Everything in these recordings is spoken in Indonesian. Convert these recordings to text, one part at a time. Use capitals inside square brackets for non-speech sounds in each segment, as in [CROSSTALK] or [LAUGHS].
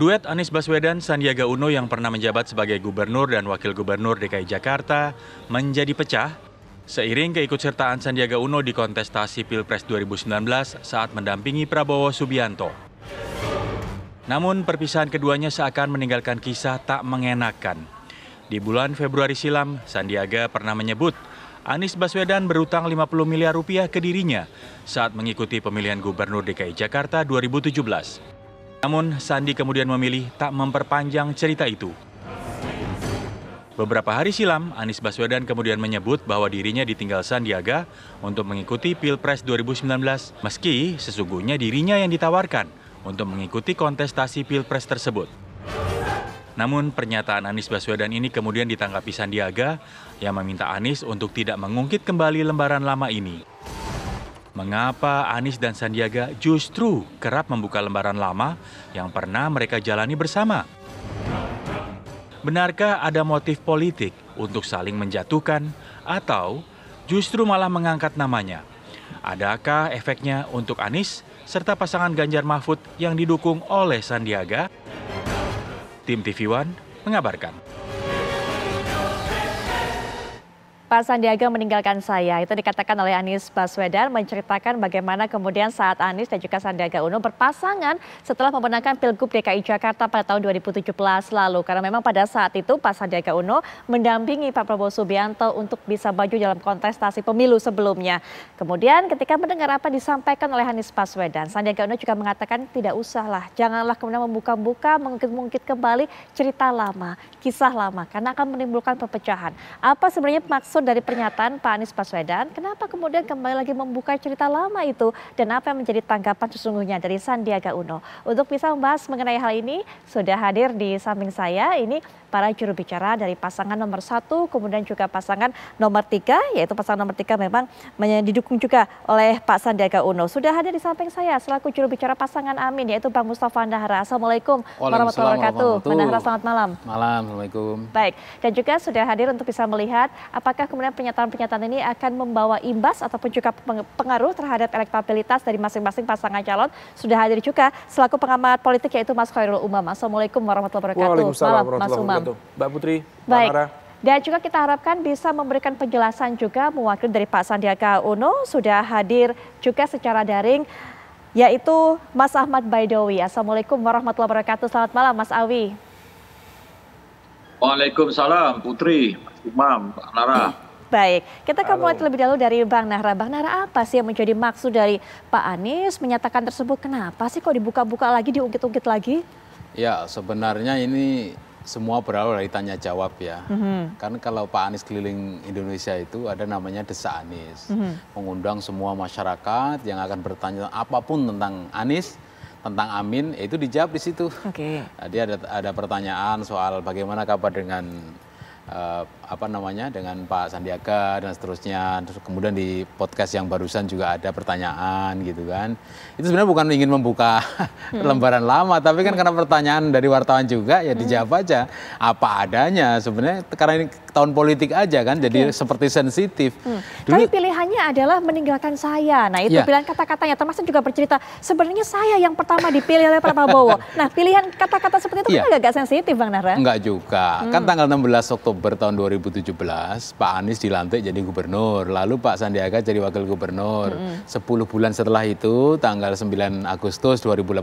Duet Anies Baswedan Sandiaga Uno yang pernah menjabat sebagai gubernur dan wakil gubernur DKI Jakarta menjadi pecah seiring keikutsertaan Sandiaga Uno di kontestasi Pilpres 2019 saat mendampingi Prabowo Subianto. Namun perpisahan keduanya seakan meninggalkan kisah tak mengenakan. Di bulan Februari silam, Sandiaga pernah menyebut Anies Baswedan berutang 50 miliar rupiah ke dirinya saat mengikuti pemilihan gubernur DKI Jakarta 2017. Namun, Sandi kemudian memilih tak memperpanjang cerita itu. Beberapa hari silam, Anies Baswedan kemudian menyebut bahwa dirinya ditinggal Sandiaga untuk mengikuti Pilpres 2019, meski sesungguhnya dirinya yang ditawarkan untuk mengikuti kontestasi Pilpres tersebut. Namun pernyataan Anies Baswedan ini kemudian ditanggapi Sandiaga yang meminta Anies untuk tidak mengungkit kembali lembaran lama ini. Mengapa Anies dan Sandiaga justru kerap membuka lembaran lama yang pernah mereka jalani bersama? Benarkah ada motif politik untuk saling menjatuhkan atau justru malah mengangkat namanya? Adakah efeknya untuk Anies serta pasangan Ganjar Mahfud yang didukung oleh Sandiaga? Tim TV One mengabarkan. Pak Sandiaga meninggalkan saya. Itu dikatakan oleh Anies Baswedan menceritakan bagaimana kemudian saat Anies dan juga Sandiaga Uno berpasangan setelah memenangkan Pilgub DKI Jakarta pada tahun 2017 lalu. Karena memang pada saat itu Pak Sandiaga Uno mendampingi Pak Prabowo Subianto untuk bisa maju dalam kontestasi pemilu sebelumnya. Kemudian ketika mendengar apa disampaikan oleh Anies Baswedan, Sandiaga Uno juga mengatakan tidak usahlah, janganlah kemudian membuka-buka, mengungkit-ungkit kembali cerita lama, kisah lama, karena akan menimbulkan perpecahan. Apa sebenarnya maksud dari pernyataan Pak Anies Baswedan, kenapa kemudian kembali lagi membuka cerita lama itu dan apa yang menjadi tanggapan sesungguhnya dari Sandiaga Uno? Untuk bisa membahas mengenai hal ini, sudah hadir di samping saya ini para juru bicara dari pasangan nomor satu, kemudian juga pasangan nomor tiga, yaitu pasangan nomor tiga memang didukung juga oleh Pak Sandiaga Uno. Sudah hadir di samping saya selaku juru bicara pasangan Amin, yaitu Bang Mustafa Nahara. Assalamualaikum warahmatullahi wabarakatuh. Nahara, selamat malam. Malam, Assalamualaikum. Baik, dan juga sudah hadir untuk bisa melihat apakah kemudian pernyataan-pernyataan ini akan membawa imbas ataupun juga pengaruh terhadap elektabilitas dari masing-masing pasangan calon. Sudah hadir juga selaku pengamat politik yaitu Mas Khairul Umam. Assalamualaikum warahmatullahi wabarakatuh. Waalaikumsalam Malam, Mas Umam. Mbak Putri, Baik. Mbak dan juga kita harapkan bisa memberikan penjelasan juga mewakili dari Pak Sandiaga Uno sudah hadir juga secara daring yaitu Mas Ahmad Baidowi. Assalamualaikum warahmatullahi wabarakatuh. Selamat malam Mas Awi. Waalaikumsalam Putri, Mas Imam, Pak Nara. Baik, kita akan mulai terlebih dahulu dari Bang Nara. Bang Nara, apa sih yang menjadi maksud dari Pak Anies menyatakan tersebut? Kenapa sih kok dibuka-buka lagi, diungkit-ungkit lagi? Ya sebenarnya ini semua berawal dari tanya jawab ya. Mm-hmm. Kan kalau Pak Anies keliling Indonesia itu ada namanya Desa Anies. Mm-hmm. Mengundang semua masyarakat yang akan bertanya apapun tentang Anies, tentang Amin, ya itu dijawab di situ. Oke. Okay. Nah, Tadi ada ada pertanyaan soal bagaimana kabar dengan uh, apa namanya dengan Pak Sandiaga dan seterusnya. Terus kemudian di podcast yang barusan juga ada pertanyaan gitu kan. Itu sebenarnya bukan ingin membuka [LAUGHS] hmm. lembaran lama, tapi kan karena pertanyaan dari wartawan juga ya hmm. dijawab aja apa adanya. Sebenarnya karena ini tahun politik aja kan, jadi seperti sensitif. Hmm. Dulu, tapi pilihannya adalah meninggalkan saya. Nah itu ya. pilihan kata-katanya, termasuk juga bercerita sebenarnya saya yang pertama dipilih oleh Prabowo. [LAUGHS] nah pilihan kata-kata seperti itu ya. kan iya. agak sensitif Bang Nara. Enggak juga, kan hmm. kan tanggal 16 Oktober Oktober tahun 2017 Pak Anies dilantik jadi gubernur, lalu Pak Sandiaga jadi wakil gubernur. Mm -hmm. 10 bulan setelah itu tanggal 9 Agustus 2018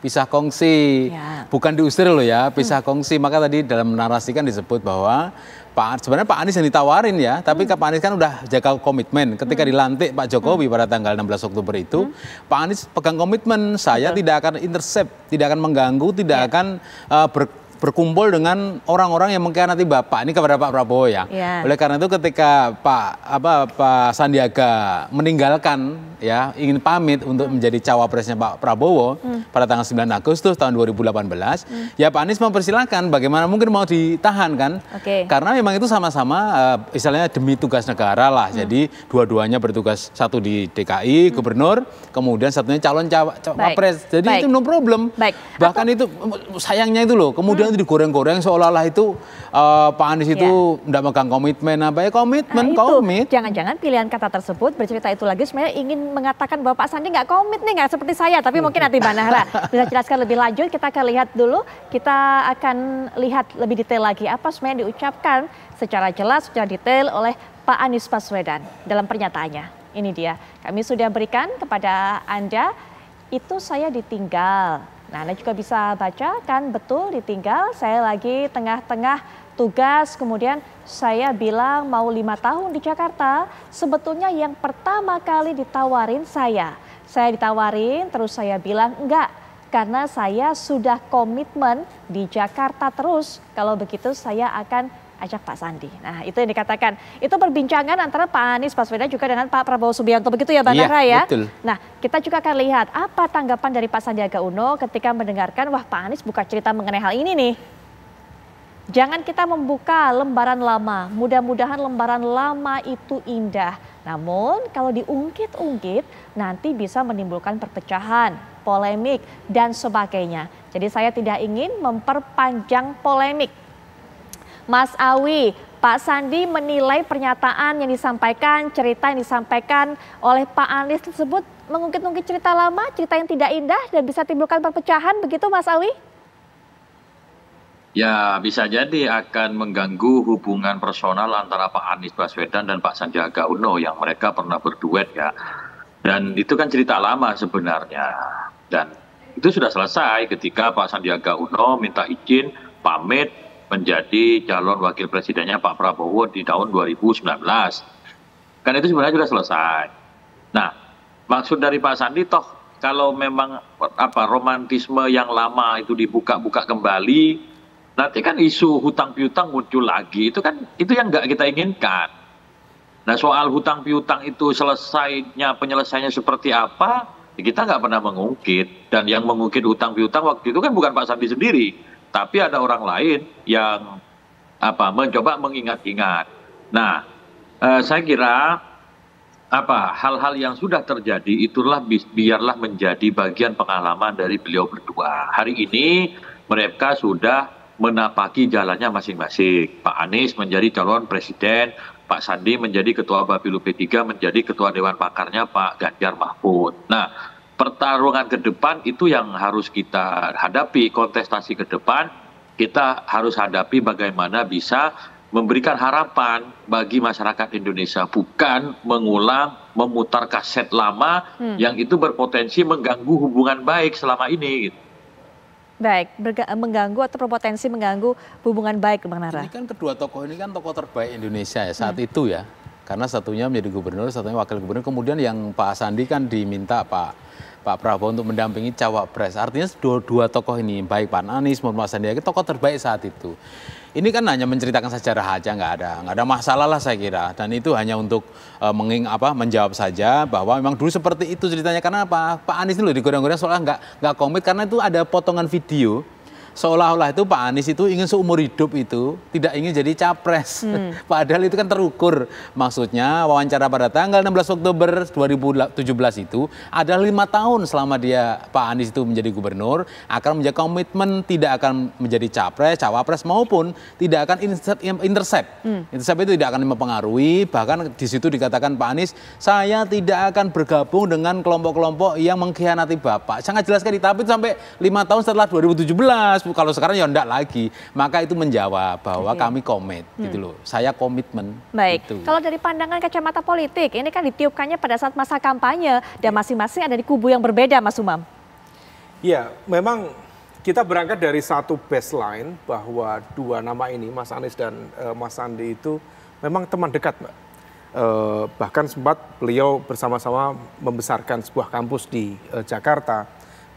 pisah kongsi. Yeah. Bukan diusir loh ya, pisah mm. kongsi. Maka tadi dalam narasi kan disebut bahwa Pak sebenarnya Pak Anies yang ditawarin ya, tapi hmm. Pak Anies kan udah jaga komitmen. Ketika hmm. dilantik Pak Jokowi hmm. pada tanggal 16 Oktober itu, hmm. Pak Anies pegang komitmen saya Betul. tidak akan intercept, tidak akan mengganggu, tidak yeah. akan uh, ber berkumpul dengan orang-orang yang mengkhianati Bapak ini kepada Pak Prabowo ya. ya. Oleh karena itu ketika Pak apa Pak Sandiaga meninggalkan ya ingin pamit untuk hmm. menjadi cawapresnya Pak Prabowo hmm. pada tanggal 9 Agustus tahun 2018, hmm. ya Pak Anies mempersilahkan bagaimana mungkin mau ditahan kan? Okay. Karena memang itu sama-sama uh, istilahnya demi tugas negara lah. Hmm. Jadi dua-duanya bertugas satu di DKI hmm. gubernur, kemudian satunya calon cawapres. Jadi Baik. itu no problem. Baik. Bahkan Atau... itu sayangnya itu loh. Kemudian bilang itu digoreng-goreng seolah-olah itu uh, Pak Anies itu tidak ya. megang komitmen apa ya komitmen nah, komit. Jangan-jangan pilihan kata tersebut bercerita itu lagi sebenarnya ingin mengatakan bahwa Pak Sandi nggak komit nih nggak seperti saya tapi mungkin nanti Mbak Nahra [LAUGHS] bisa jelaskan lebih lanjut kita akan lihat dulu kita akan lihat lebih detail lagi apa sebenarnya diucapkan secara jelas secara detail oleh Pak Anies Baswedan dalam pernyataannya. Ini dia kami sudah berikan kepada Anda itu saya ditinggal Nah, Anda juga bisa baca, kan betul ditinggal. Saya lagi tengah-tengah tugas, kemudian saya bilang mau lima tahun di Jakarta. Sebetulnya yang pertama kali ditawarin saya. Saya ditawarin, terus saya bilang enggak, karena saya sudah komitmen di Jakarta terus. Kalau begitu saya akan ajak Pak Sandi. Nah itu yang dikatakan. Itu perbincangan antara Pak Anies Baswedan juga dengan Pak Prabowo Subianto begitu ya Bang ya? ya? Betul. Nah kita juga akan lihat apa tanggapan dari Pak Sandiaga Uno ketika mendengarkan wah Pak Anies buka cerita mengenai hal ini nih. Jangan kita membuka lembaran lama. Mudah-mudahan lembaran lama itu indah. Namun kalau diungkit-ungkit nanti bisa menimbulkan perpecahan, polemik dan sebagainya. Jadi saya tidak ingin memperpanjang polemik Mas Awi, Pak Sandi menilai pernyataan yang disampaikan, cerita yang disampaikan oleh Pak Anies tersebut mengungkit-ungkit cerita lama, cerita yang tidak indah dan bisa timbulkan perpecahan begitu Mas Awi? Ya bisa jadi akan mengganggu hubungan personal antara Pak Anies Baswedan dan Pak Sandiaga Uno yang mereka pernah berduet ya. Dan itu kan cerita lama sebenarnya. Dan itu sudah selesai ketika Pak Sandiaga Uno minta izin pamit menjadi calon wakil presidennya Pak Prabowo di tahun 2019. Kan itu sebenarnya sudah selesai. Nah, maksud dari Pak Sandi toh kalau memang apa romantisme yang lama itu dibuka-buka kembali, nanti kan isu hutang piutang muncul lagi. Itu kan itu yang nggak kita inginkan. Nah, soal hutang piutang itu selesainya penyelesaiannya seperti apa? Kita nggak pernah mengungkit dan yang mengungkit hutang piutang waktu itu kan bukan Pak Sandi sendiri, tapi ada orang lain yang apa mencoba mengingat-ingat. Nah, eh, saya kira apa hal-hal yang sudah terjadi itulah bi biarlah menjadi bagian pengalaman dari beliau berdua. Hari ini mereka sudah menapaki jalannya masing-masing. Pak Anies menjadi calon presiden, Pak Sandi menjadi ketua Bapilu P3, menjadi ketua dewan pakarnya Pak Ganjar Mahfud. Nah, pertarungan ke depan itu yang harus kita hadapi, kontestasi ke depan kita harus hadapi bagaimana bisa memberikan harapan bagi masyarakat Indonesia bukan mengulang memutar kaset lama hmm. yang itu berpotensi mengganggu hubungan baik selama ini gitu. Baik, mengganggu atau berpotensi mengganggu hubungan baik Bang Nara. Ini kan kedua tokoh ini kan tokoh terbaik Indonesia ya saat hmm. itu ya karena satunya menjadi gubernur, satunya wakil gubernur. Kemudian yang Pak Sandi kan diminta Pak Pak Prabowo untuk mendampingi cawapres. Artinya dua, dua tokoh ini baik Pak Anies maupun Pak Sandiaga tokoh terbaik saat itu. Ini kan hanya menceritakan secara aja, nggak ada nggak ada masalah lah saya kira. Dan itu hanya untuk e, menging apa menjawab saja bahwa memang dulu seperti itu ceritanya. Karena apa Pak Anies dulu digoreng-goreng soalnya nggak nggak komit karena itu ada potongan video seolah-olah itu Pak Anies itu ingin seumur hidup itu tidak ingin jadi capres. Hmm. [LAUGHS] Padahal itu kan terukur. Maksudnya wawancara pada tanggal 16 Oktober 2017 itu ada lima tahun selama dia Pak Anies itu menjadi gubernur akan menjadi komitmen tidak akan menjadi capres, cawapres maupun tidak akan intercept. intercept. Hmm. Intercept itu tidak akan mempengaruhi bahkan di situ dikatakan Pak Anies saya tidak akan bergabung dengan kelompok-kelompok yang mengkhianati Bapak. Sangat jelas sekali tapi sampai lima tahun setelah 2017 kalau sekarang ya enggak lagi. Maka itu menjawab bahwa Oke. kami komit gitu hmm. gitu loh. Saya komitmen. Baik. Gitu. Kalau dari pandangan kacamata politik, ini kan ditiupkannya pada saat masa kampanye dan masing-masing ada di kubu yang berbeda, Mas Umam. Ya, memang kita berangkat dari satu baseline bahwa dua nama ini, Mas Anies dan uh, Mas Sandi itu memang teman dekat, Mbak. Uh, bahkan sempat beliau bersama-sama membesarkan sebuah kampus di uh, Jakarta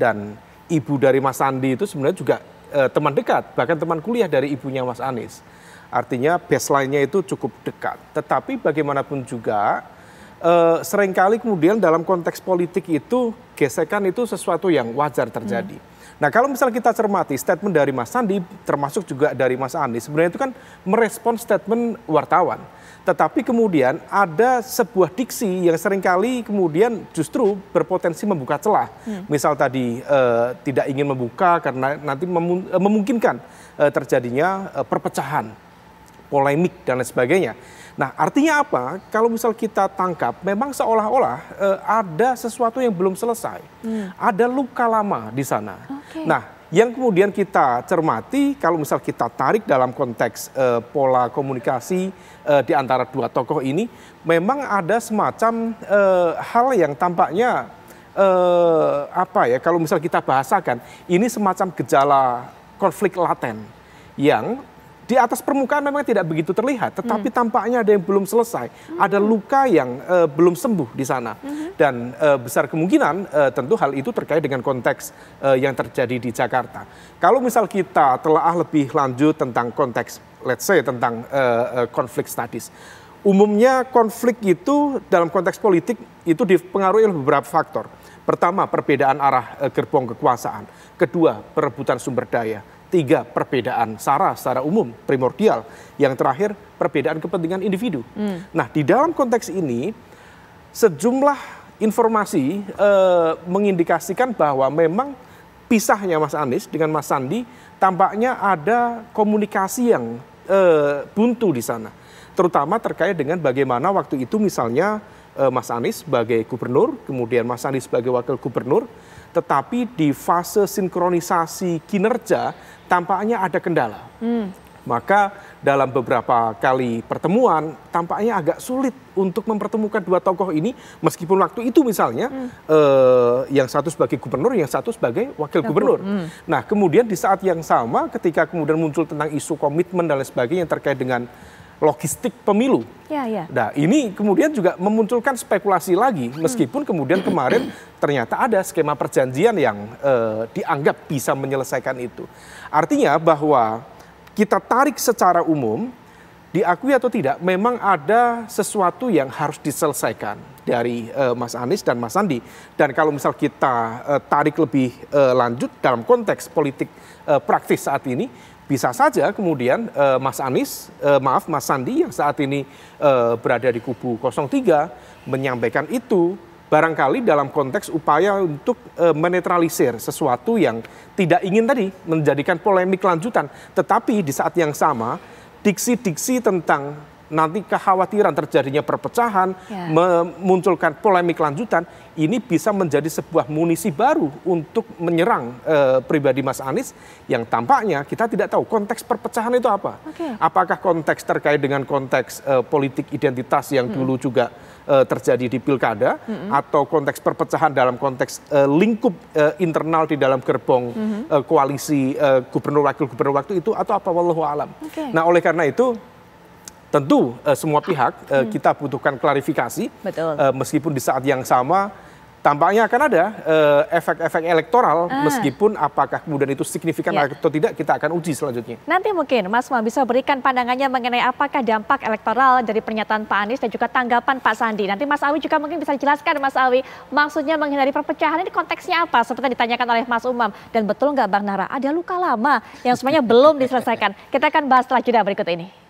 dan ibu dari Mas Sandi itu sebenarnya juga eh, teman dekat, bahkan teman kuliah dari ibunya Mas Anies. Artinya baseline-nya itu cukup dekat. Tetapi bagaimanapun juga eh, seringkali kemudian dalam konteks politik itu gesekan itu sesuatu yang wajar terjadi. Hmm. Nah kalau misalnya kita cermati statement dari Mas Sandi termasuk juga dari Mas Anies sebenarnya itu kan merespon statement wartawan. Tetapi kemudian ada sebuah diksi yang seringkali kemudian justru berpotensi membuka celah. Hmm. Misal tadi eh, tidak ingin membuka karena nanti eh, memungkinkan eh, terjadinya eh, perpecahan, polemik dan lain sebagainya. Nah, artinya apa? Kalau misal kita tangkap, memang seolah-olah e, ada sesuatu yang belum selesai, hmm. ada luka lama di sana. Oh. Nah, yang kemudian kita cermati kalau misal kita tarik dalam konteks uh, pola komunikasi uh, di antara dua tokoh ini memang ada semacam uh, hal yang tampaknya uh, apa ya kalau misal kita bahasakan ini semacam gejala konflik laten yang di atas permukaan memang tidak begitu terlihat, tetapi hmm. tampaknya ada yang belum selesai, hmm. ada luka yang uh, belum sembuh di sana, hmm. dan uh, besar kemungkinan uh, tentu hal itu terkait dengan konteks uh, yang terjadi di Jakarta. Kalau misal kita telah lebih lanjut tentang konteks, let's say tentang uh, uh, konflik umumnya konflik itu dalam konteks politik itu dipengaruhi oleh beberapa faktor. Pertama, perbedaan arah gerbong kekuasaan. Kedua, perebutan sumber daya tiga perbedaan sara secara umum primordial. Yang terakhir perbedaan kepentingan individu. Hmm. Nah di dalam konteks ini sejumlah informasi eh, mengindikasikan bahwa memang pisahnya Mas Anies dengan Mas Sandi tampaknya ada komunikasi yang eh, buntu di sana. Terutama terkait dengan bagaimana waktu itu misalnya eh, Mas Anies sebagai gubernur, kemudian Mas Anies sebagai wakil gubernur tetapi di fase sinkronisasi kinerja tampaknya ada kendala. Hmm. Maka dalam beberapa kali pertemuan tampaknya agak sulit untuk mempertemukan dua tokoh ini meskipun waktu itu misalnya hmm. eh, yang satu sebagai gubernur yang satu sebagai wakil gubernur. Hmm. Nah, kemudian di saat yang sama ketika kemudian muncul tentang isu komitmen dan lain sebagainya yang terkait dengan logistik pemilu. Ya, ya. Nah, ini kemudian juga memunculkan spekulasi lagi, hmm. meskipun kemudian kemarin ternyata ada skema perjanjian yang eh, dianggap bisa menyelesaikan itu. Artinya bahwa kita tarik secara umum, diakui atau tidak, memang ada sesuatu yang harus diselesaikan dari eh, Mas Anies dan Mas Sandi. Dan kalau misal kita eh, tarik lebih eh, lanjut dalam konteks politik eh, praktis saat ini, bisa saja kemudian uh, Mas Anies, uh, maaf Mas Sandi yang saat ini uh, berada di kubu 03 menyampaikan itu barangkali dalam konteks upaya untuk e, menetralisir sesuatu yang tidak ingin tadi menjadikan polemik lanjutan. Tetapi di saat yang sama, diksi-diksi tentang nanti kekhawatiran terjadinya perpecahan, ya. memunculkan polemik lanjutan, ini bisa menjadi sebuah munisi baru untuk menyerang e, pribadi Mas Anies yang tampaknya kita tidak tahu konteks perpecahan itu apa. Okay. Apakah konteks terkait dengan konteks e, politik identitas yang hmm. dulu juga e, terjadi di pilkada hmm. atau konteks perpecahan dalam konteks lingkup internal di dalam gerbong hmm. koalisi gubernur wakil gubernur waktu itu atau apa wallahu alam. Okay. Nah, oleh karena itu tentu uh, semua pihak uh, hmm. kita butuhkan klarifikasi. Betul. Uh, meskipun di saat yang sama tampaknya akan ada efek-efek uh, elektoral ah. meskipun apakah kemudian itu signifikan ya. atau tidak kita akan uji selanjutnya. Nanti mungkin Mas Ma bisa berikan pandangannya mengenai apakah dampak elektoral dari pernyataan Pak Anies dan juga tanggapan Pak Sandi. Nanti Mas Awi juga mungkin bisa jelaskan Mas Awi maksudnya menghindari perpecahan ini konteksnya apa seperti yang ditanyakan oleh Mas Umam dan betul nggak Bang Nara ada luka lama yang semuanya belum diselesaikan. Kita akan bahas setelah jeda berikut ini.